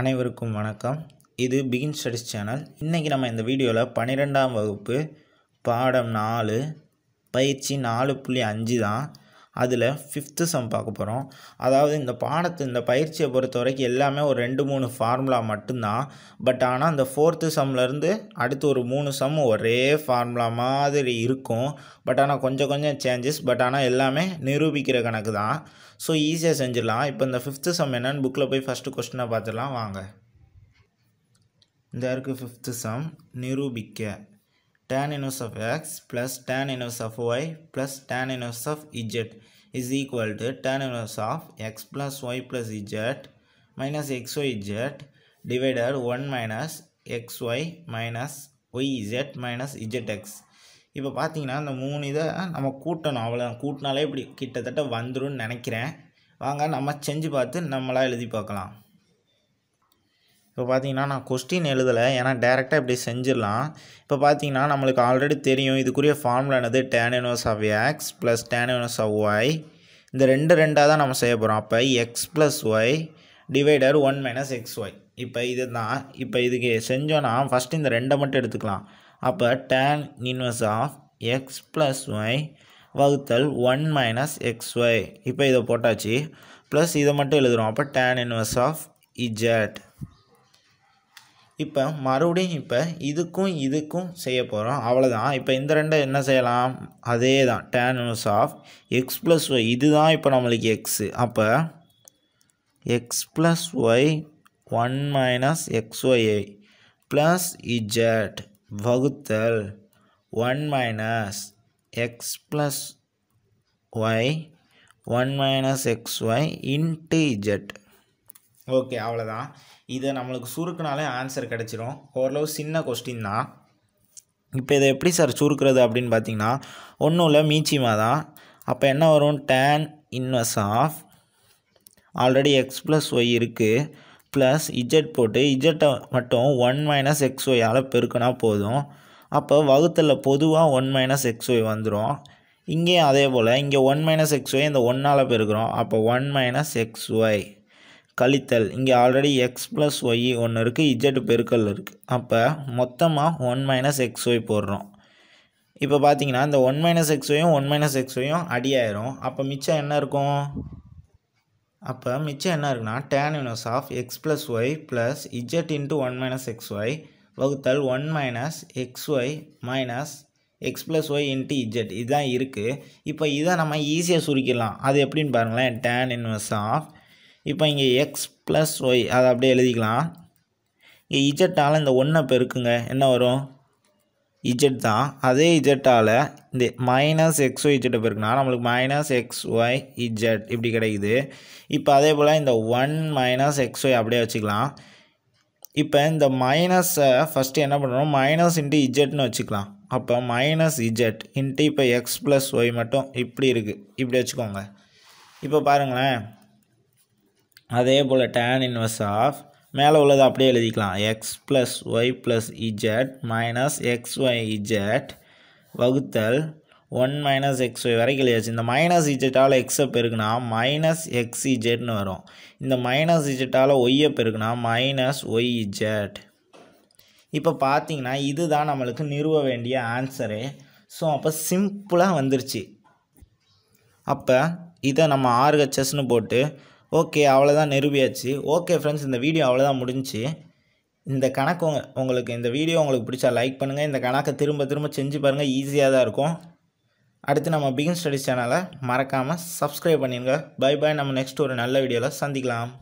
அனைவருக்கும் வணக்கம் இது பிகின் ஸ்டடிஸ் சேனல் இன்றைக்கி நம்ம இந்த வீடியோவில் பன்னிரெண்டாம் வகுப்பு பாடம் நாலு பயிற்சி நாலு புள்ளி அஞ்சு தான் அதில் ஃபிஃப்த்து சம் பார்க்க போகிறோம் அதாவது இந்த பாடத்தை இந்த பயிற்சியை பொறுத்த வரைக்கும் எல்லாமே ஒரு ரெண்டு மூணு ஃபார்முலா மட்டும்தான் பட் ஆனால் இந்த ஃபோர்த்து சம்லேருந்து அடுத்து ஒரு மூணு சம் ஒரே ஃபார்முலா மாதிரி இருக்கும் பட் ஆனால் கொஞ்சம் கொஞ்சம் சேஞ்சஸ் பட் ஆனால் எல்லாமே நிரூபிக்கிற கணக்கு தான் ஸோ ஈஸியாக செஞ்சிடலாம் இப்போ இந்த ஃபிஃப்த்து சம் என்னென்னு புக்கில் போய் ஃபஸ்ட்டு கொஸ்டினை பார்த்துடலாம் வாங்க இந்த இருக்குது ஃபிஃப்த்து சம் நிரூபிக்க tan inverse of x plus tan inverse of y plus tan inverse of z is equal to tan inverse of x plus y plus z minus xyz divided 1 minus xy minus yz minus zx இப்போ பார்த்தீங்கன்னா இந்த மூணு இதை நம்ம கூட்டணும் அவ்வளோதான் கூட்டினாலே இப்படி கிட்டத்தட்ட வந்துடும் நினைக்கிறேன் வாங்க நம்ம செஞ்சு பார்த்து நம்மளாக எழுதி பார்க்கலாம் இப்போ பார்த்தீங்கன்னா நான் கொஸ்டின் எழுதலை ஏன்னா டேரெக்டாக இப்படி செஞ்சிடலாம் இப்போ பார்த்தீங்கன்னா நம்மளுக்கு ஆல்ரெடி தெரியும் இதுக்குரிய ஃபார்முலா என்னது tan inverse of x plus tan inverse of y இந்த ரெண்டு ரெண்டாக தான் நம்ம செய்ய போகிறோம் அப்போ x plus y divider one minus x y இப்போ இது தான் இப்போ இதுக்கு செஞ்சோன்னா ஃபஸ்ட்டு இந்த ரெண்டை மட்டும் எடுத்துக்கலாம் அப்போ tan inverse of x plus y வகுத்தல் ஒன் மைனஸ் எக்ஸ் ஒய் இப்போ இதை போட்டாச்சு ப்ளஸ் இதை மட்டும் எழுதுகிறோம் அப்போ டேன் இன்வர்ஸ் ஆஃப் இஜட் இப்போ மறுபடியும் இப்போ இதுக்கும் இதுக்கும் செய்ய போகிறோம் அவ்வளோதான் இப்போ இந்த ரெண்டை என்ன செய்யலாம் அதே தான் டேன் யூஸ் ஆஃப் எக்ஸ் ப்ளஸ் ஒய் இது தான் இப்போ நம்மளுக்கு எக்ஸு அப்போ x plus y one minus x y plus z வகுத்தல் one minus x plus y one minus x y into z okay அவ்வளோதான் இது நம்மளுக்கு சுருக்குனாலே ஆன்சர் கிடச்சிரும் ஓரளவு சின்ன கொஸ்டின் தான் இப்போ இதை எப்படி சார் சுருக்கிறது அப்படின்னு பார்த்தீங்கன்னா ஒன்றும் இல்லை மீச்சிமா தான் அப்போ என்ன வரும் tan inverse of already x plus y இருக்குது ப்ளஸ் இஜெட் போட்டு இஜெட்டை மட்டும் ஒன் மைனஸ் எக்ஸ் ஒய்யால் பெருக்கினா போதும் அப்போ வகுத்தில் பொதுவாக ஒன் மைனஸ் எக்ஸ் ஒய் வந்துடும் இங்கேயும் அதே போல் இங்கே ஒன் மைனஸ் எக்ஸ் ஒய் இந்த ஒன்னால் பெருக்கிறோம் அப்போ ஒன் மைனஸ் எக்ஸ் ஒய் கழித்தல் இங்கே ஆல்ரெடி எக்ஸ் ப்ளஸ் ஒய் ஒன்று இருக்குது இஜெட் பெருக்கல் இருக்குது அப்போ மொத்தமாக ஒன் மைனஸ் எக்ஸ் ஒய் போடுறோம் இப்போ பார்த்தீங்கன்னா இந்த ஒன் மைனஸ் எக்ஸ் ஒயும் ஒன் மைனஸ் எக்ஸ் ஒயும் அடியாயிரும் அப்போ மிச்சம் என்ன இருக்கும் அப்போ மிச்சம் என்ன இருக்குன்னா tan inverse of x plus y plus z into one minus x y வகுத்தல் one minus x y minus x plus y into z இதுதான் இருக்குது இப்போ இதை நம்ம ஈஸியாக சுருக்கிடலாம் அது எப்படின்னு பாருங்களேன் டேன் இன்வெர்ஸ் ஆஃப் இப்போ இங்கே எக்ஸ் ப்ளஸ் ஒய் அதை அப்படியே எழுதிக்கலாம் இங்கே இஜெட்டால் இந்த ஒன்றை பெருக்குங்க என்ன வரும் இஜெட் தான் அதே இஜெட்டால் இந்த மைனஸ் எக்ஸ் ஒய் இஜெட்டை பெருக்குனா நம்மளுக்கு மைனஸ் எக்ஸ் ஒய் இஜெட் இப்படி கிடைக்குது இப்போ அதே போல் இந்த ஒன் மைனஸ் எக்ஸ் ஒய் அப்படியே வச்சுக்கலாம் இப்போ இந்த மைனஸை ஃபஸ்ட்டு என்ன பண்ணுறோம் மைனஸ் இன்ட்டு இஜெட்னு வச்சுக்கலாம் அப்போ மைனஸ் இஜெட் இன்ட்டு இப்போ எக்ஸ் ப்ளஸ் ஒய் மட்டும் இப்படி இருக்குது இப்படி வச்சுக்கோங்க இப்போ பாருங்களேன் அதே போல் டேன் இன்வெர்ஸ் ஆஃப் மேலே உள்ளதை அப்படியே எழுதிக்கலாம் x plus y plus z minus x y z வகுத்தல் ஒன் மைனஸ் எக்ஸ் ஒய் வரைக்கும் எழுதியாச்சு இந்த மைனஸ் இஜெட்டால் எக்ஸை பெருக்குனா மைனஸ் எக்ஸ் இஜெட்னு வரும் இந்த மைனஸ் இஜெட்டால் ஒய்யை பெருக்குனா மைனஸ் ஒய் இஜெட் இப்போ பார்த்தீங்கன்னா இதுதான் நம்மளுக்கு நிறுவ வேண்டிய ஆன்சரு ஸோ அப்போ சிம்பிளாக வந்துருச்சு அப்போ இதை நம்ம ஆர்ஹெச்எஸ்னு போட்டு ஓகே அவ்வளோதான் நிரூபியாச்சு ஓகே ஃப்ரெண்ட்ஸ் இந்த வீடியோ அவ்வளோதான் முடிஞ்சு இந்த கணக்கு உங்களுக்கு இந்த வீடியோ உங்களுக்கு பிடிச்சா லைக் பண்ணுங்கள் இந்த கணக்கை திரும்ப திரும்ப செஞ்சு பாருங்கள் ஈஸியாக தான் இருக்கும் அடுத்து நம்ம பிகின் ஸ்டடிஸ் சேனலை மறக்காமல் சப்ஸ்கிரைப் பண்ணிடுங்க பை பாய் நம்ம நெக்ஸ்ட் ஒரு நல்ல வீடியோவில் சந்திக்கலாம்